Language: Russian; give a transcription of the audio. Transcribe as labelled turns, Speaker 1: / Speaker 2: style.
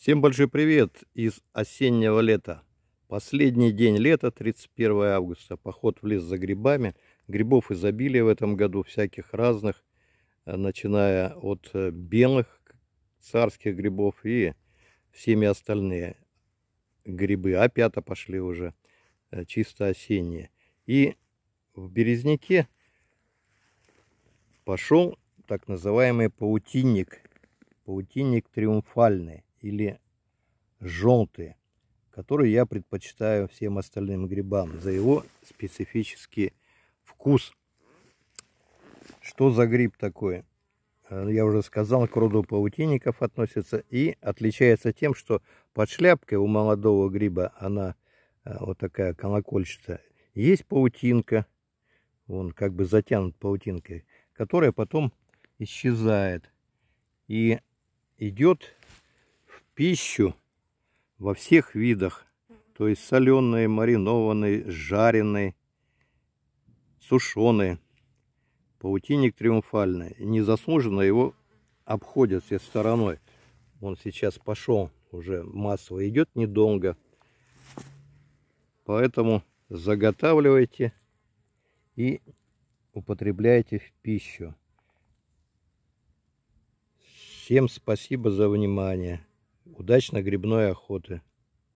Speaker 1: Всем большой привет из осеннего лета. Последний день лета, 31 августа. Поход в лес за грибами. Грибов изобилие в этом году, всяких разных, э, начиная от э, белых царских грибов и всеми остальные грибы. А пята пошли уже э, чисто осенние. И в Березняке пошел так называемый паутинник. Паутинник триумфальный или желтые, которые я предпочитаю всем остальным грибам за его специфический вкус. Что за гриб такой? Э, я уже сказал, к роду паутинников относится и отличается тем, что под шляпкой у молодого гриба она э, вот такая колокольчатая. Есть паутинка, он как бы затянут паутинкой, которая потом исчезает и идет пищу во всех видах. То есть соленые, маринованные, жареные, сушеные. Паутинник триумфальный. Незаслуженно его обходят все стороной. Он сейчас пошел, уже массово идет недолго. Поэтому заготавливайте и употребляйте в пищу. Всем спасибо за внимание. Удачно грибной охоты!